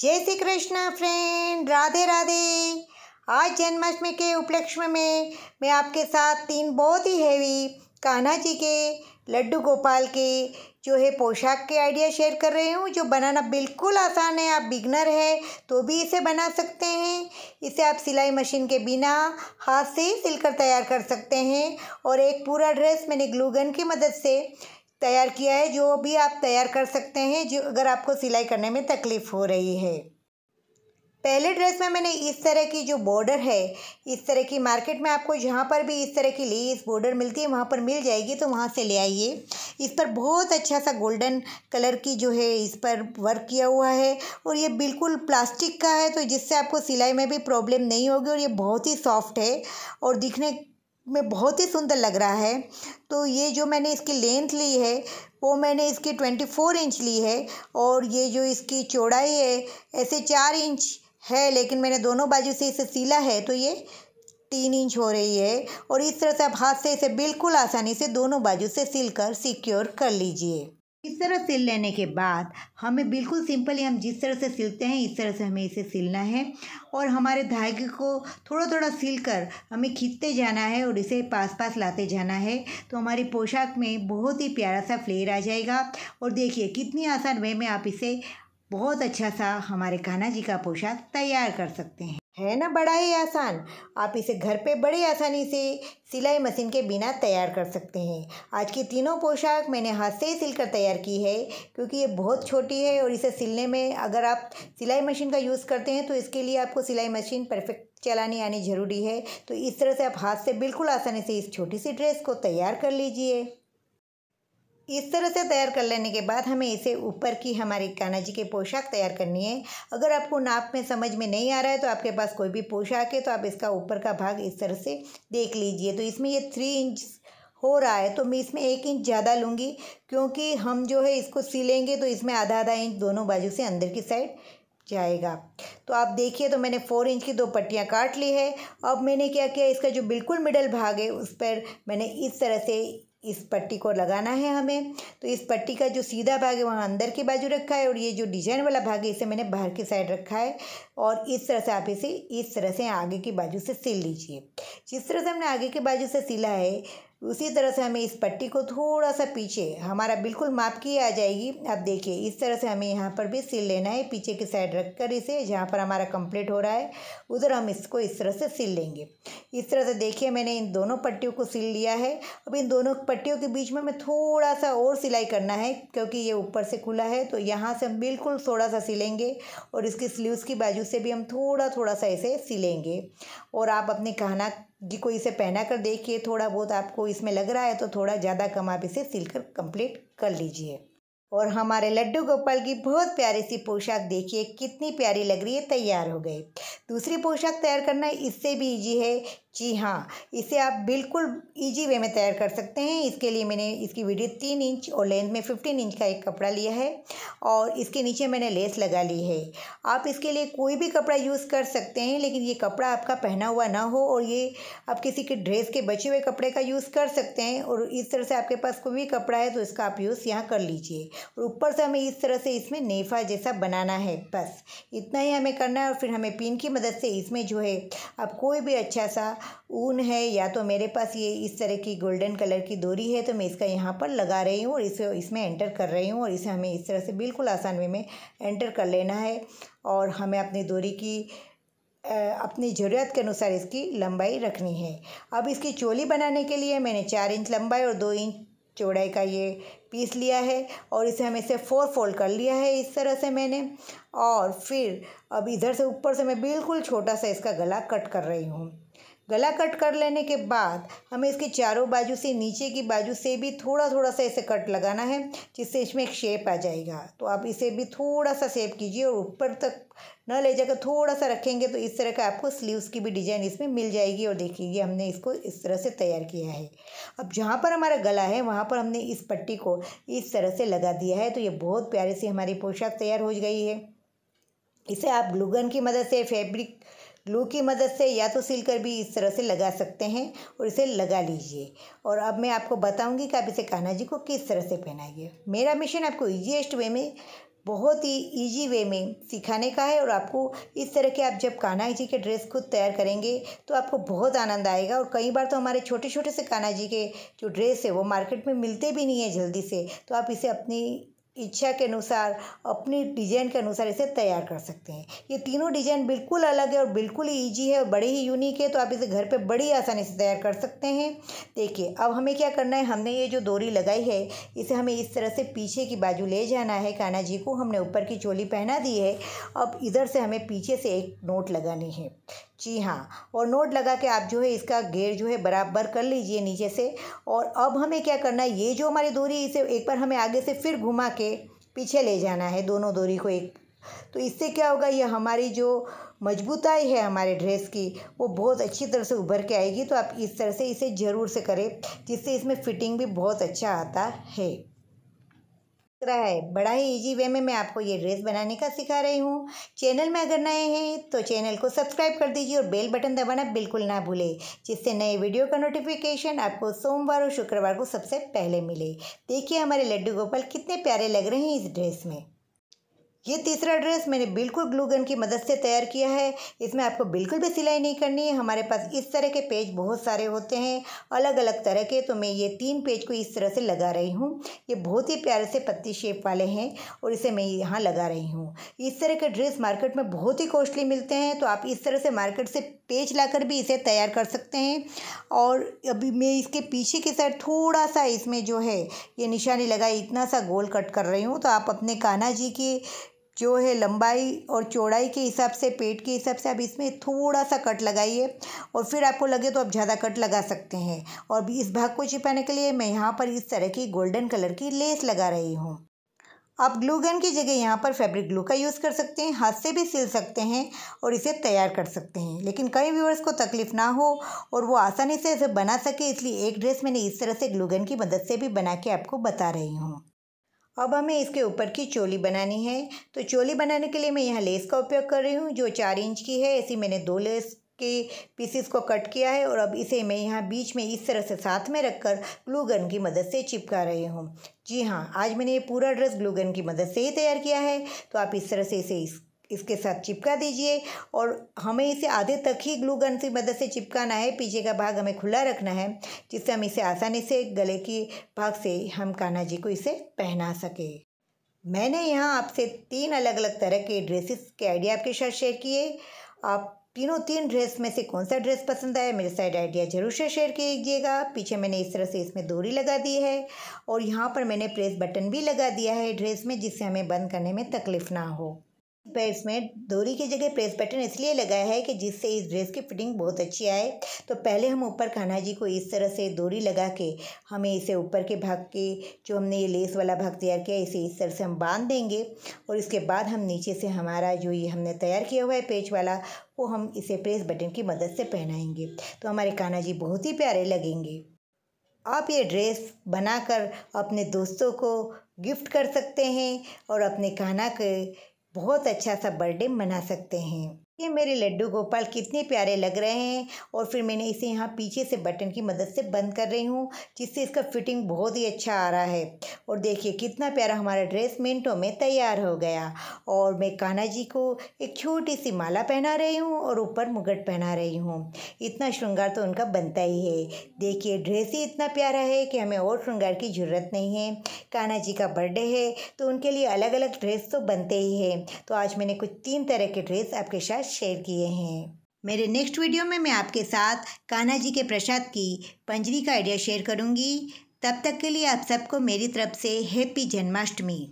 जय श्री कृष्णा फ्रेंड राधे राधे आज जन्माष्टमी के उपलक्ष्य में मैं आपके साथ तीन बहुत ही हैवी कान्हा जी के लड्डू गोपाल के जो है पोशाक के आइडिया शेयर कर रही हूँ जो बनाना बिल्कुल आसान है आप बिगनर है तो भी इसे बना सकते हैं इसे आप सिलाई मशीन के बिना हाथ से ही सिलकर तैयार कर सकते हैं और एक पूरा ड्रेस मैंने ग्लूगन की मदद से तैयार किया है जो भी आप तैयार कर सकते हैं जो अगर आपको सिलाई करने में तकलीफ़ हो रही है पहले ड्रेस में मैंने इस तरह की जो बॉर्डर है इस तरह की मार्केट में आपको जहाँ पर भी इस तरह की लेस बॉर्डर मिलती है वहाँ पर मिल जाएगी तो वहाँ से ले आइए इस पर बहुत अच्छा सा गोल्डन कलर की जो है इस पर वर्क किया हुआ है और ये बिल्कुल प्लास्टिक का है तो जिससे आपको सिलाई में भी प्रॉब्लम नहीं होगी और ये बहुत ही सॉफ्ट है और दिखने में बहुत ही सुंदर लग रहा है तो ये जो मैंने इसकी लेंथ ली है वो मैंने इसकी ट्वेंटी फोर इंच ली है और ये जो इसकी चौड़ाई है ऐसे चार इंच है लेकिन मैंने दोनों बाजू से इसे सीला है तो ये तीन इंच हो रही है और इस तरह से आप हाथ से इसे बिल्कुल आसानी से दोनों बाजू से सिल कर सिक्योर कर लीजिए इस तरह सिल लेने के बाद हमें बिल्कुल सिंपली हम जिस तरह से सिलते हैं इस तरह से हमें इसे सिलना है और हमारे धागे को थोड़ा थोड़ा सिल कर हमें खींचते जाना है और इसे पास पास लाते जाना है तो हमारी पोशाक में बहुत ही प्यारा सा फ्लेयर आ जाएगा और देखिए कितनी आसान वे में आप इसे बहुत अच्छा सा हमारे कान्हा जी का पोशाक तैयार कर सकते हैं है ना बड़ा ही आसान आप इसे घर पे बड़े आसानी से सिलाई मशीन के बिना तैयार कर सकते हैं आज की तीनों पोशाक मैंने हाथ से ही सिलकर तैयार की है क्योंकि ये बहुत छोटी है और इसे सिलने में अगर आप सिलाई मशीन का यूज़ करते हैं तो इसके लिए आपको सिलाई मशीन परफेक्ट चलानी आनी ज़रूरी है तो इस तरह से आप हाथ से बिल्कुल आसानी से इस छोटी सी ड्रेस को तैयार कर लीजिए इस तरह से तैयार कर लेने के बाद हमें इसे ऊपर की हमारी कान्हा जी की पोशाक तैयार करनी है अगर आपको नाप में समझ में नहीं आ रहा है तो आपके पास कोई भी पोशाक है तो आप इसका ऊपर का भाग इस तरह से देख लीजिए तो इसमें ये थ्री इंच हो रहा है तो मैं इसमें एक इंच ज़्यादा लूँगी क्योंकि हम जो है इसको सिलेंगे तो इसमें आधा आधा इंच दोनों बाजू से अंदर की साइड जाएगा तो आप देखिए तो मैंने फोर इंच की दो पट्टियाँ काट ली है अब मैंने क्या किया इसका जो बिल्कुल मिडल भाग है उस पर मैंने इस तरह से इस पट्टी को लगाना है हमें तो इस पट्टी का जो सीधा भाग है वहाँ अंदर की बाजू रखा है और ये जो डिजाइन वाला भाग है इसे मैंने बाहर की साइड रखा है और इस तरह से आप इसे इस तरह से आगे की बाजू से सिल लीजिए जिस तरह से हमने आगे की बाजू से सिला है उसी तरह से हमें इस पट्टी को थोड़ा सा पीछे हमारा बिल्कुल माप की आ जाएगी आप देखिए इस तरह से हमें यहाँ पर भी सिल लेना है पीछे की साइड रख कर इसे जहाँ पर हमारा कंप्लीट हो रहा है उधर हम इसको इस तरह से सिल लेंगे इस तरह से देखिए मैंने इन दोनों पट्टियों को सिल लिया है अब इन दोनों पट्टियों के बीच में हमें थोड़ा सा और सिलाई करना है क्योंकि ये ऊपर से खुला है तो यहाँ से हम बिल्कुल थोड़ा सा सिलेंगे और इसकी स्लीव्स की बाजू से भी हम थोड़ा थोड़ा सा इसे सिलेंगे और आप अपने कहना जी को इसे पहना कर देखिए थोड़ा बहुत आपको इसमें लग रहा है तो थोड़ा ज़्यादा कम आप इसे सिलकर कंप्लीट कर लीजिए और हमारे लड्डू गोपाल की बहुत प्यारी सी पोशाक देखिए कितनी प्यारी लग रही है तैयार हो गई दूसरी पोशाक तैयार करना इससे भी ईजी है जी हाँ इसे आप बिल्कुल इजी वे में तैयार कर सकते हैं इसके लिए मैंने इसकी वीडियो तीन इंच और लेंथ में फिफ्टीन इंच का एक कपड़ा लिया है और इसके नीचे मैंने लेस लगा ली है आप इसके लिए कोई भी कपड़ा यूज़ कर सकते हैं लेकिन ये कपड़ा आपका पहना हुआ ना हो और ये आप किसी के ड्रेस के बचे हुए कपड़े का यूज़ कर सकते हैं और इस तरह से आपके पास कोई भी कपड़ा है तो इसका आप यूज़ यहाँ कर लीजिए और ऊपर से हमें इस तरह से इसमें नेफा जैसा बनाना है बस इतना ही हमें करना है और फिर हमें पिन की मदद से इसमें जो है आप कोई भी अच्छा सा ऊन है या तो मेरे पास ये इस तरह की गोल्डन कलर की दोरी है तो मैं इसका यहाँ पर लगा रही हूँ और इसे इसमें एंटर कर रही हूँ और इसे हमें इस तरह से बिल्कुल आसान वे में एंटर कर लेना है और हमें अपनी दोरी की अपनी ज़रूरत के अनुसार इसकी लंबाई रखनी है अब इसकी चोली बनाने के लिए मैंने चार इंच लंबाई और दो इंच चौड़ाई का ये पीस लिया है और इसे हमें इसे फोर फोल्ड कर लिया है इस तरह से मैंने और फिर अब इधर से ऊपर से मैं बिल्कुल छोटा सा इसका गला कट कर रही हूँ गला कट कर लेने के बाद हमें इसके चारों बाजू से नीचे की बाजू से भी थोड़ा थोड़ा सा इसे कट लगाना है जिससे इसमें एक शेप आ जाएगा तो आप इसे भी थोड़ा सा सेप कीजिए और ऊपर तक न ले जाकर थोड़ा सा रखेंगे तो इस तरह का आपको स्लीव्स की भी डिज़ाइन इसमें मिल जाएगी और देखिए हमने इसको इस तरह से तैयार किया है अब जहाँ पर हमारा गला है वहाँ पर हमने इस पट्टी को इस तरह से लगा दिया है तो ये बहुत प्यारे से हमारी पोशाक तैयार हो गई है इसे आप ग्लूगन की मदद से फैब्रिक ग्लू की मदद से या तो सिलकर कर भी इस तरह से लगा सकते हैं और इसे लगा लीजिए और अब मैं आपको बताऊंगी कि आप इसे कान्हा जी को किस तरह से पहनाइए मेरा मिशन आपको ईजीएस्ट वे में बहुत ही इजी वे में सिखाने का है और आपको इस तरह के आप जब कान्हा जी के ड्रेस खुद तैयार करेंगे तो आपको बहुत आनंद आएगा और कई बार तो हमारे छोटे छोटे से कान्हा जी के जो ड्रेस है वो मार्केट में मिलते भी नहीं है जल्दी से तो आप इसे अपनी इच्छा के अनुसार अपनी डिजाइन के अनुसार इसे तैयार कर सकते हैं ये तीनों डिजाइन बिल्कुल अलग है और बिल्कुल ही ईजी है और बड़े ही यूनिक है तो आप इसे घर पे बड़ी आसानी से तैयार कर सकते हैं देखिए अब हमें क्या करना है हमने ये जो दोरी लगाई है इसे हमें इस तरह से पीछे की बाजू ले जाना है काना जी को हमने ऊपर की चोली पहना दी है अब इधर से हमें पीछे से एक नोट लगानी है जी हाँ और नोट लगा के आप जो है इसका घेर जो है बराबर कर लीजिए नीचे से और अब हमें क्या करना है ये जो हमारी दूरी इसे एक बार हमें आगे से फिर घुमा के पीछे ले जाना है दोनों दूरी को एक तो इससे क्या होगा ये हमारी जो मजबूताई है हमारे ड्रेस की वो बहुत अच्छी तरह से उभर के आएगी तो आप इस तरह से इसे ज़रूर से करें जिससे इसमें फिटिंग भी बहुत अच्छा आता है रहा है बड़ा ही इजी वे में मैं आपको ये ड्रेस बनाने का सिखा रही हूँ चैनल में अगर नए हैं तो चैनल को सब्सक्राइब कर दीजिए और बेल बटन दबाना बिल्कुल ना भूले जिससे नए वीडियो का नोटिफिकेशन आपको सोमवार और शुक्रवार को सबसे पहले मिले देखिए हमारे लड्डू गोपाल कितने प्यारे लग रहे हैं इस ड्रेस में ये तीसरा ड्रेस मैंने बिल्कुल ग्लू गन की मदद से तैयार किया है इसमें आपको बिल्कुल भी सिलाई नहीं करनी है हमारे पास इस तरह के पेज बहुत सारे होते हैं अलग अलग तरह के तो मैं ये तीन पेज को इस तरह से लगा रही हूँ ये बहुत ही प्यारे से पत्ती शेप वाले हैं और इसे मैं यहाँ लगा रही हूँ इस तरह के ड्रेस मार्केट में बहुत ही कॉस्टली मिलते हैं तो आप इस तरह से मार्केट से पेज लाकर भी इसे तैयार कर सकते हैं और अभी मैं इसके पीछे के साइड थोड़ा सा इसमें जो है ये निशानी लगाई इतना सा गोल कट कर रही हूँ तो आप अपने कान्हा जी की जो है लंबाई और चौड़ाई के हिसाब से पेट के हिसाब से आप इसमें थोड़ा सा कट लगाइए और फिर आपको लगे तो आप ज़्यादा कट लगा सकते हैं और इस भाग को छिपाने के लिए मैं यहाँ पर इस तरह की गोल्डन कलर की लेस लगा रही हूँ आप ग्लू गन की जगह यहाँ पर फैब्रिक ग्लू का यूज़ कर सकते हैं हाथ से भी सिल सकते हैं और इसे तैयार कर सकते हैं लेकिन कई व्यूअर्स को तकलीफ ना हो और वो आसानी से इसे बना सके इसलिए एक ड्रेस मैंने इस तरह से ग्लू गन की मदद से भी बना के आपको बता रही हूँ अब हमें इसके ऊपर की चोली बनानी है तो चोली बनाने के लिए मैं यहाँ लेस का उपयोग कर रही हूँ जो चार इंच की है ऐसी मैंने दो लेस के पीसेस को कट किया है और अब इसे मैं यहाँ बीच में इस तरह से साथ में रखकर ग्लू गन की मदद से चिपका रही हूँ जी हाँ आज मैंने ये पूरा ड्रेस ग्लू गन की मदद से ही तैयार किया है तो आप इस तरह से इसे इस इसके साथ चिपका दीजिए और हमें इसे आधे तक ही ग्लू गन की मदद से चिपकाना है पीछे का भाग हमें खुला रखना है जिससे हम इसे आसानी से गले के भाग से हम काना जी को इसे पहना सके मैंने यहाँ आपसे तीन अलग अलग तरह के ड्रेसेस के आइडिया आपके साथ शेयर किए आप तीनों तीन ड्रेस में से कौन सा ड्रेस पसंद आया मेरे साइड आइडिया ज़रूर से शेयर कीजिएगा पीछे मैंने इस तरह से इसमें दूरी लगा दी है और यहाँ पर मैंने प्रेस बटन भी लगा दिया है ड्रेस में जिससे हमें बंद करने में तकलीफ़ ना हो ड्रेस में दोरी की जगह प्रेस बटन इसलिए लगाया है कि जिससे इस ड्रेस की फिटिंग बहुत अच्छी आए तो पहले हम ऊपर खाना जी को इस तरह से दोरी लगा के हमें इसे ऊपर के भाग के जो हमने ये लेस वाला भाग तैयार किया इसे इस तरह से हम बांध देंगे और इसके बाद हम नीचे से हमारा जो ये हमने तैयार किया हुआ है पेज वाला वो हम इसे प्रेस बटन की मदद से पहनाएंगे तो हमारे कान्हा जी बहुत ही प्यारे लगेंगे आप ये ड्रेस बनाकर अपने दोस्तों को गिफ्ट कर सकते हैं और अपने कान्हा के बहुत अच्छा सा बर्थडे मना सकते हैं ये मेरे लड्डू गोपाल कितने प्यारे लग रहे हैं और फिर मैंने इसे यहाँ पीछे से बटन की मदद से बंद कर रही हूँ जिससे इसका फिटिंग बहुत ही अच्छा आ रहा है और देखिए कितना प्यारा हमारा ड्रेस मिनटों में तैयार हो गया और मैं कान्हा जी को एक छोटी सी माला पहना रही हूँ और ऊपर मुगट पहना रही हूँ इतना श्रृंगार तो उनका बनता ही है देखिए ड्रेस ही इतना प्यारा है कि हमें और श्रृंगार की ज़रूरत नहीं है कान्हा जी का बर्थडे है तो उनके लिए अलग अलग ड्रेस तो बनते ही है तो आज मैंने कुछ तीन तरह के ड्रेस आपके साथ शेयर किए हैं मेरे नेक्स्ट वीडियो में मैं आपके साथ कान्हा जी के प्रसाद की पंजरी का आइडिया शेयर करूंगी तब तक के लिए आप सबको मेरी तरफ से हैप्पी जन्माष्टमी